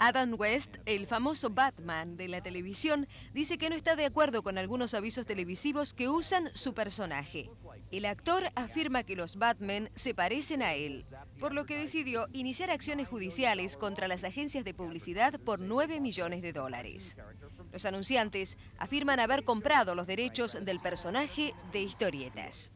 Adam West, el famoso Batman de la televisión, dice que no está de acuerdo con algunos avisos televisivos que usan su personaje. El actor afirma que los Batman se parecen a él, por lo que decidió iniciar acciones judiciales contra las agencias de publicidad por 9 millones de dólares. Los anunciantes afirman haber comprado los derechos del personaje de historietas.